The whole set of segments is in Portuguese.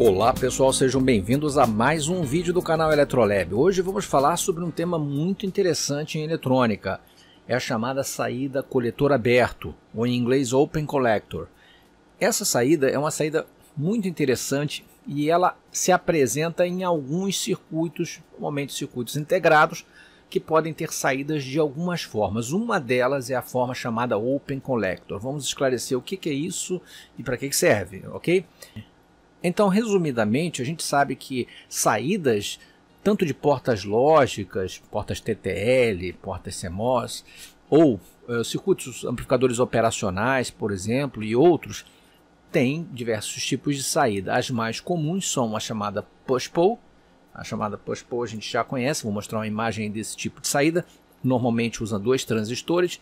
Olá pessoal, sejam bem-vindos a mais um vídeo do canal Eletrolab. Hoje vamos falar sobre um tema muito interessante em eletrônica. É a chamada saída coletor aberto, ou em inglês Open Collector. Essa saída é uma saída muito interessante e ela se apresenta em alguns circuitos, normalmente circuitos integrados, que podem ter saídas de algumas formas. Uma delas é a forma chamada Open Collector. Vamos esclarecer o que é isso e para que serve, ok? Então, resumidamente, a gente sabe que saídas, tanto de portas lógicas, portas TTL, portas CMOS, ou uh, circuitos amplificadores operacionais, por exemplo, e outros, têm diversos tipos de saída. As mais comuns são a chamada push-pull, a chamada push-pull a gente já conhece, vou mostrar uma imagem desse tipo de saída. Normalmente usa dois transistores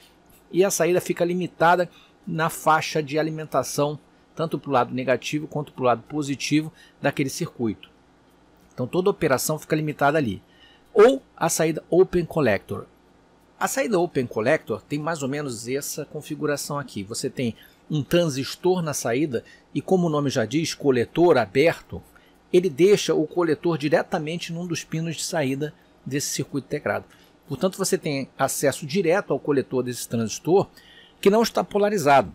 e a saída fica limitada na faixa de alimentação tanto para o lado negativo quanto para o lado positivo daquele circuito. Então toda operação fica limitada ali. Ou a saída Open Collector. A saída Open Collector tem mais ou menos essa configuração aqui. Você tem um transistor na saída e, como o nome já diz, coletor aberto, ele deixa o coletor diretamente num dos pinos de saída desse circuito integrado. Portanto, você tem acesso direto ao coletor desse transistor que não está polarizado.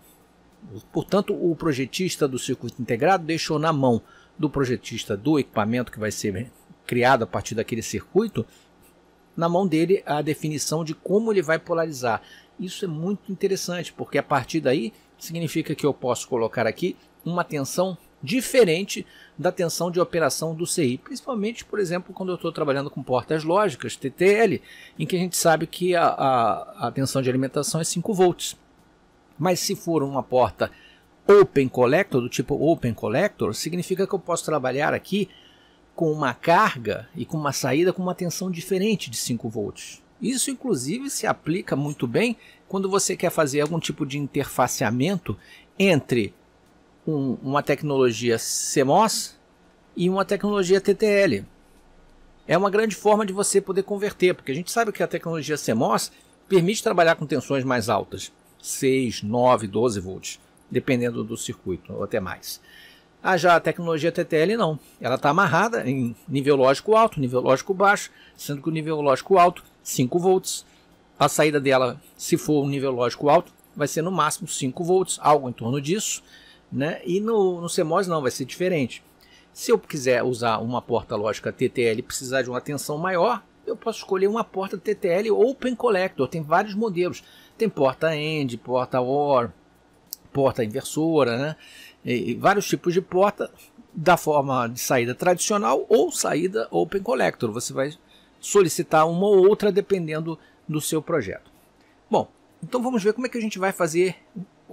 Portanto, o projetista do circuito integrado deixou na mão do projetista do equipamento que vai ser criado a partir daquele circuito, na mão dele a definição de como ele vai polarizar. Isso é muito interessante, porque a partir daí significa que eu posso colocar aqui uma tensão diferente da tensão de operação do CI, principalmente, por exemplo, quando eu estou trabalhando com portas lógicas, TTL, em que a gente sabe que a, a, a tensão de alimentação é 5 volts. Mas se for uma porta Open Collector, do tipo Open Collector, significa que eu posso trabalhar aqui com uma carga e com uma saída com uma tensão diferente de 5 volts. Isso, inclusive, se aplica muito bem quando você quer fazer algum tipo de interfaceamento entre um, uma tecnologia CMOS e uma tecnologia TTL. É uma grande forma de você poder converter, porque a gente sabe que a tecnologia CMOS permite trabalhar com tensões mais altas. 6, 9, 12 volts, dependendo do circuito, ou até mais. Ah, já a tecnologia TTL não, ela está amarrada em nível lógico alto, nível lógico baixo, sendo que o nível lógico alto, 5 volts, a saída dela, se for um nível lógico alto, vai ser no máximo 5 volts, algo em torno disso, né? e no, no CMOS não, vai ser diferente. Se eu quiser usar uma porta lógica TTL e precisar de uma tensão maior, eu posso escolher uma porta TTL Open Collector. Tem vários modelos. Tem porta end, porta OR, porta inversora, né? E, vários tipos de porta da forma de saída tradicional ou saída Open Collector. Você vai solicitar uma ou outra dependendo do seu projeto. Bom, então vamos ver como é que a gente vai fazer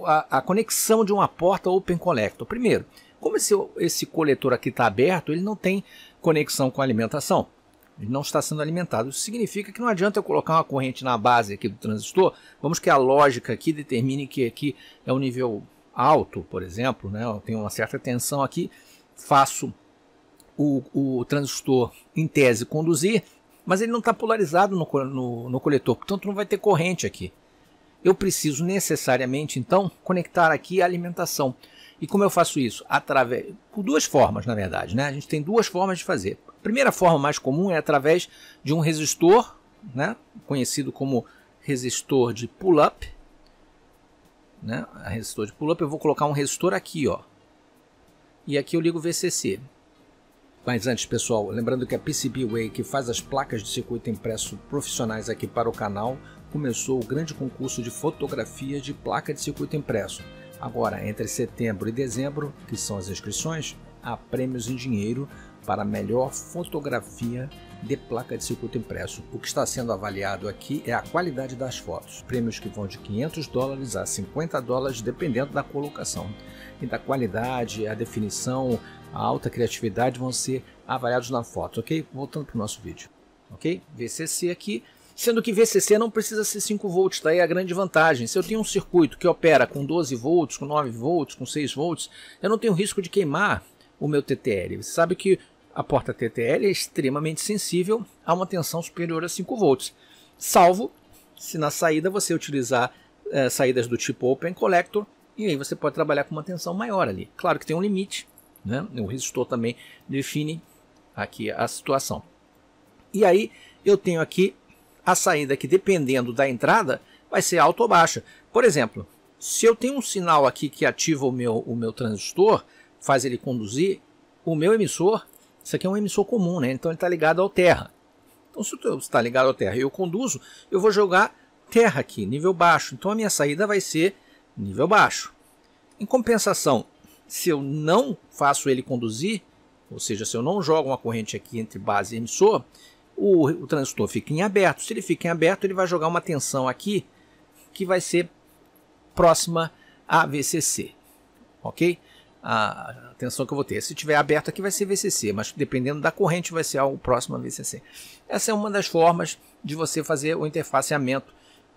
a, a conexão de uma porta Open Collector. Primeiro, como esse, esse coletor aqui está aberto, ele não tem conexão com a alimentação. Ele não está sendo alimentado. Isso significa que não adianta eu colocar uma corrente na base aqui do transistor. Vamos que a lógica aqui determine que aqui é um nível alto, por exemplo, né? eu tenho uma certa tensão aqui, faço o, o transistor em tese conduzir, mas ele não está polarizado no, no, no coletor, portanto não vai ter corrente aqui. Eu preciso necessariamente, então, conectar aqui a alimentação. E como eu faço isso? Através, por duas formas, na verdade, né? A gente tem duas formas de fazer. A primeira forma mais comum é através de um resistor, né? Conhecido como resistor de pull-up, né? Resistor de pull-up, eu vou colocar um resistor aqui, ó. E aqui eu ligo o VCC. Mas antes, pessoal, lembrando que a PCBWay, que faz as placas de circuito impresso profissionais aqui para o canal, começou o grande concurso de fotografia de placa de circuito impresso. Agora, entre setembro e dezembro, que são as inscrições, há prêmios em dinheiro para melhor fotografia de placa de circuito impresso. O que está sendo avaliado aqui é a qualidade das fotos. Prêmios que vão de 500 dólares a 50 dólares, dependendo da colocação e da qualidade, a definição, a alta criatividade vão ser avaliados na foto, ok? Voltando para o nosso vídeo, ok? VCC aqui Sendo que VCC não precisa ser 5 volts, daí tá? aí é a grande vantagem. Se eu tenho um circuito que opera com 12 volts, com 9 volts, com 6 volts, eu não tenho risco de queimar o meu TTL. Você sabe que a porta TTL é extremamente sensível a uma tensão superior a 5 volts, salvo se na saída você utilizar é, saídas do tipo Open Collector, e aí você pode trabalhar com uma tensão maior ali. Claro que tem um limite, né? o resistor também define aqui a situação. E aí eu tenho aqui a saída que dependendo da entrada vai ser alta ou baixa. Por exemplo, se eu tenho um sinal aqui que ativa o meu, o meu transistor, faz ele conduzir, o meu emissor, isso aqui é um emissor comum, né? então ele está ligado ao terra. Então se está ligado ao terra e eu conduzo, eu vou jogar terra aqui, nível baixo. Então a minha saída vai ser nível baixo. Em compensação, se eu não faço ele conduzir, ou seja, se eu não jogo uma corrente aqui entre base e emissor, o, o transistor fica em aberto. Se ele fica em aberto, ele vai jogar uma tensão aqui que vai ser próxima a VCC, ok? A tensão que eu vou ter. Se tiver aberto aqui vai ser VCC, mas dependendo da corrente vai ser algo próximo a VCC. Essa é uma das formas de você fazer o interfaceamento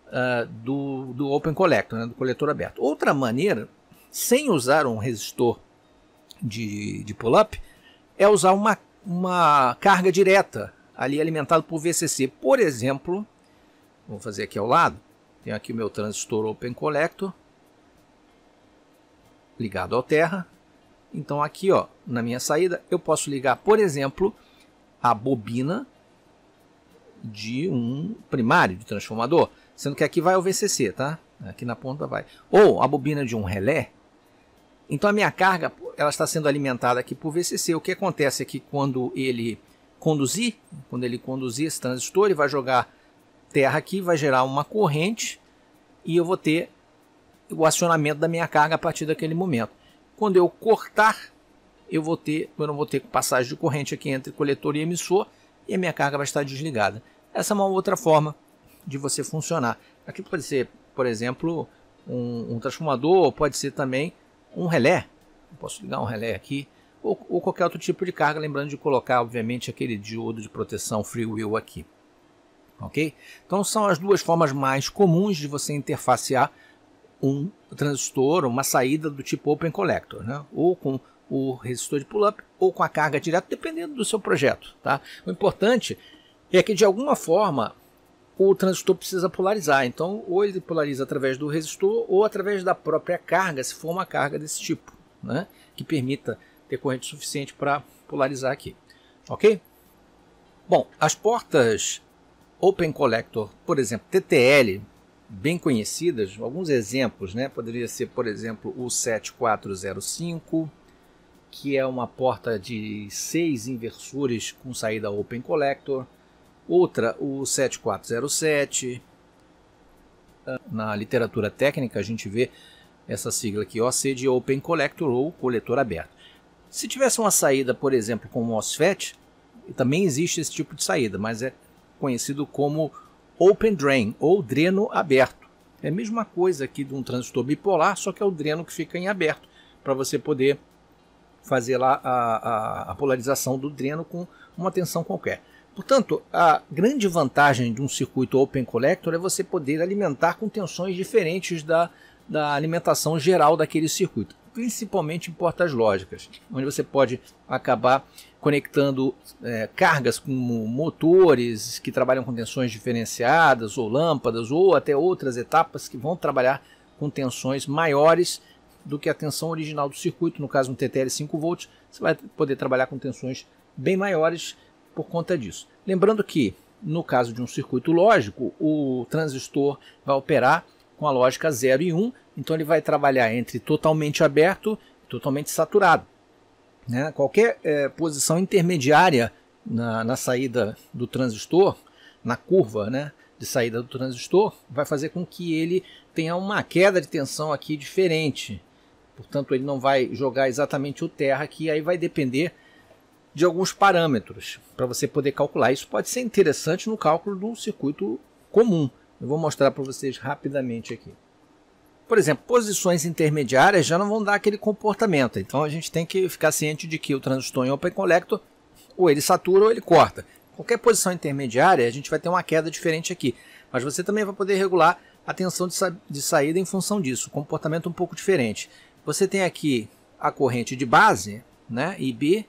uh, do, do Open Collector, né, do coletor aberto. Outra maneira, sem usar um resistor de, de pull-up, é usar uma, uma carga direta ali alimentado por VCC. Por exemplo, vou fazer aqui ao lado, tenho aqui o meu transistor Open Collector ligado ao terra. Então aqui, ó, na minha saída, eu posso ligar, por exemplo, a bobina de um primário de transformador, sendo que aqui vai o VCC, tá? Aqui na ponta vai. Ou a bobina de um relé. Então a minha carga, ela está sendo alimentada aqui por VCC. O que acontece é que quando ele conduzir, quando ele conduzir esse transistor, ele vai jogar terra aqui, vai gerar uma corrente e eu vou ter o acionamento da minha carga a partir daquele momento. Quando eu cortar, eu vou ter, eu não vou ter passagem de corrente aqui entre coletor e emissor e a minha carga vai estar desligada. Essa é uma outra forma de você funcionar. Aqui pode ser, por exemplo, um, um transformador, pode ser também um relé. Eu posso ligar um relé aqui ou, ou qualquer outro tipo de carga, lembrando de colocar, obviamente, aquele diodo de proteção freewheel aqui. Ok? Então são as duas formas mais comuns de você interfacear um transistor, uma saída do tipo Open Collector, né? ou com o resistor de pull-up, ou com a carga direta, dependendo do seu projeto. Tá? O importante é que, de alguma forma, o transistor precisa polarizar. Então, ou ele polariza através do resistor, ou através da própria carga, se for uma carga desse tipo, né? que permita ter corrente suficiente para polarizar aqui, ok? Bom, as portas Open Collector, por exemplo, TTL, bem conhecidas, alguns exemplos, né? Poderia ser, por exemplo, o 7405, que é uma porta de seis inversores com saída Open Collector. Outra, o 7407. Ah, na literatura técnica, a gente vê essa sigla aqui, OC, de Open Collector ou coletor aberto. Se tivesse uma saída, por exemplo, com um MOSFET, também existe esse tipo de saída, mas é conhecido como open drain ou dreno aberto. É a mesma coisa aqui de um transistor bipolar, só que é o dreno que fica em aberto, para você poder fazer lá a, a, a, polarização do dreno com uma tensão qualquer. Portanto, a grande vantagem de um circuito open collector é você poder alimentar com tensões diferentes da, da alimentação geral daquele circuito principalmente em portas lógicas, onde você pode acabar conectando é, cargas como motores que trabalham com tensões diferenciadas, ou lâmpadas, ou até outras etapas que vão trabalhar com tensões maiores do que a tensão original do circuito, no caso um TTL 5 volts, você vai poder trabalhar com tensões bem maiores por conta disso. Lembrando que no caso de um circuito lógico, o transistor vai operar com a lógica 0 e 1, um, então ele vai trabalhar entre totalmente aberto e totalmente saturado. Né? Qualquer é, posição intermediária na, na, saída do transistor, na curva né, de saída do transistor, vai fazer com que ele tenha uma queda de tensão aqui diferente. Portanto, ele não vai jogar exatamente o terra aqui, aí vai depender de alguns parâmetros para você poder calcular. Isso pode ser interessante no cálculo do circuito comum. Eu vou mostrar para vocês rapidamente aqui. Por exemplo, posições intermediárias já não vão dar aquele comportamento. Então a gente tem que ficar ciente de que o transistor em open collector ou ele satura ou ele corta. Qualquer posição intermediária, a gente vai ter uma queda diferente aqui. Mas você também vai poder regular a tensão de, sa de saída em função disso, comportamento um pouco diferente. Você tem aqui a corrente de base, né, IB,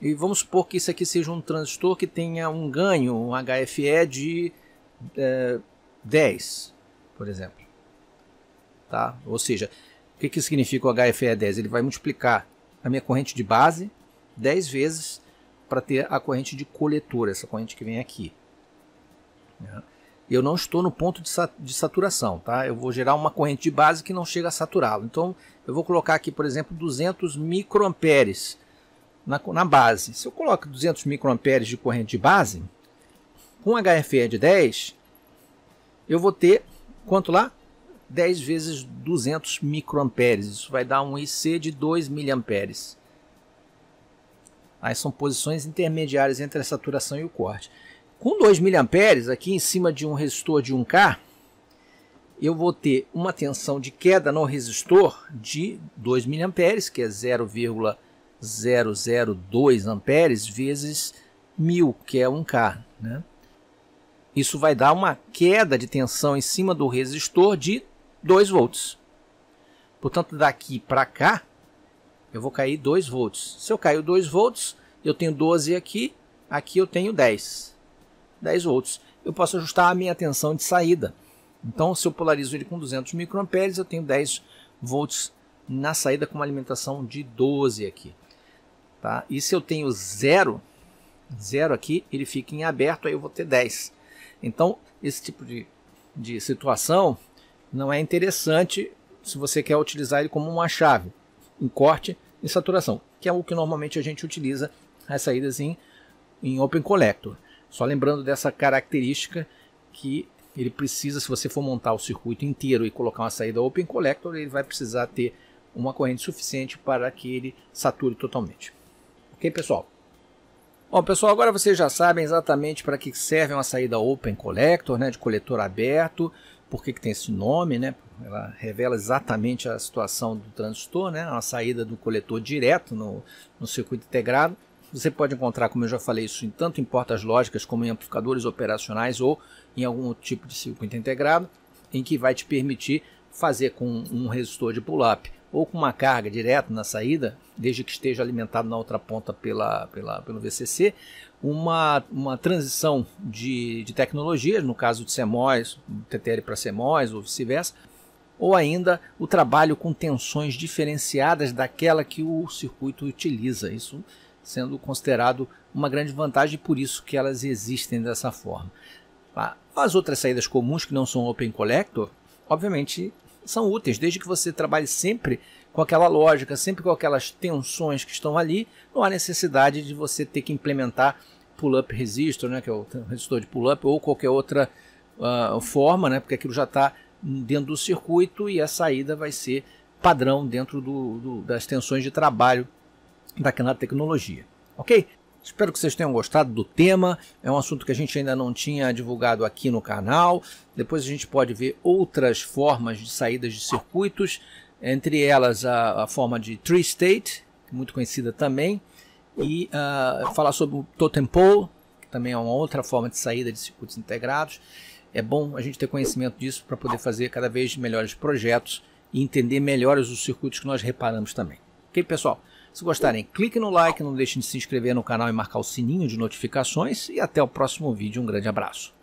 e vamos supor que isso aqui seja um transistor que tenha um ganho, um HFE de é, eh, 10, por exemplo. Tá? Ou seja, o que, que significa o HFE10? Ele vai multiplicar a minha corrente de base 10 vezes para ter a corrente de coletor, essa corrente que vem aqui. Eu não estou no ponto de saturação, tá? Eu vou gerar uma corrente de base que não chega a saturá-lo. Então, eu vou colocar aqui, por exemplo, 200 microamperes na, na base. Se eu coloco 200 microamperes de corrente de base, com HFE de 10, eu vou ter, quanto lá? 10 vezes 200 microamperes. Isso vai dar um IC de 2 miliamperes. Aí são posições intermediárias entre a saturação e o corte. Com 2 miliamperes, aqui em cima de um resistor de 1K, eu vou ter uma tensão de queda no resistor de 2 miliamperes, que é 0,002 amperes, vezes 1000, que é 1K. Né? Isso vai dar uma queda de tensão em cima do resistor de 2 volts. Portanto, daqui para cá, eu vou cair 2 volts. Se eu caio 2 volts, eu tenho 12 aqui, aqui eu tenho 10. 10 volts. Eu posso ajustar a minha tensão de saída. Então, se eu polarizo ele com 200 microamperes, eu tenho 10 volts na saída com uma alimentação de 12 aqui. Tá? E se eu tenho 0, 0 aqui, ele fica em aberto, aí eu vou ter 10. Então, esse tipo de, de situação não é interessante se você quer utilizar ele como uma chave em corte e saturação, que é o que normalmente a gente utiliza as saídas em, em Open Collector. Só lembrando dessa característica que ele precisa, se você for montar o circuito inteiro e colocar uma saída Open Collector, ele vai precisar ter uma corrente suficiente para que ele sature totalmente. Ok, pessoal? Bom, pessoal, agora vocês já sabem exatamente para que serve uma saída Open Collector, né, de coletor aberto, por que, que tem esse nome, né? Ela revela exatamente a situação do transistor, né? A saída do coletor direto no, no circuito integrado. Você pode encontrar, como eu já falei, isso em tanto em portas lógicas como em amplificadores operacionais ou em algum tipo de circuito integrado, em que vai te permitir fazer com um resistor de pull-up ou com uma carga direta na saída, desde que esteja alimentado na outra ponta pela, pela, pelo VCC, uma, uma transição de, de tecnologias, no caso de CMOS, TTL para CMOS ou vice-versa, ou ainda o trabalho com tensões diferenciadas daquela que o circuito utiliza. Isso sendo considerado uma grande vantagem, por isso que elas existem dessa forma. Ah, as outras saídas comuns que não são Open Collector, obviamente, são úteis, desde que você trabalhe sempre com aquela lógica, sempre com aquelas tensões que estão ali, não há necessidade de você ter que implementar pull-up resistor, né, que é o resistor de pull-up, ou qualquer outra uh, forma, né, porque aquilo já está dentro do circuito e a saída vai ser padrão dentro do, do, das tensões de trabalho daquela tecnologia. Ok? Espero que vocês tenham gostado do tema. É um assunto que a gente ainda não tinha divulgado aqui no canal. Depois a gente pode ver outras formas de saídas de circuitos entre elas a, a forma de Tree State, muito conhecida também, e uh, falar sobre o Totem Pole, que também é uma outra forma de saída de circuitos integrados. É bom a gente ter conhecimento disso para poder fazer cada vez melhores projetos e entender melhor os circuitos que nós reparamos também. Ok, pessoal? Se gostarem, clique no like, não deixem de se inscrever no canal e marcar o sininho de notificações. E até o próximo vídeo. Um grande abraço.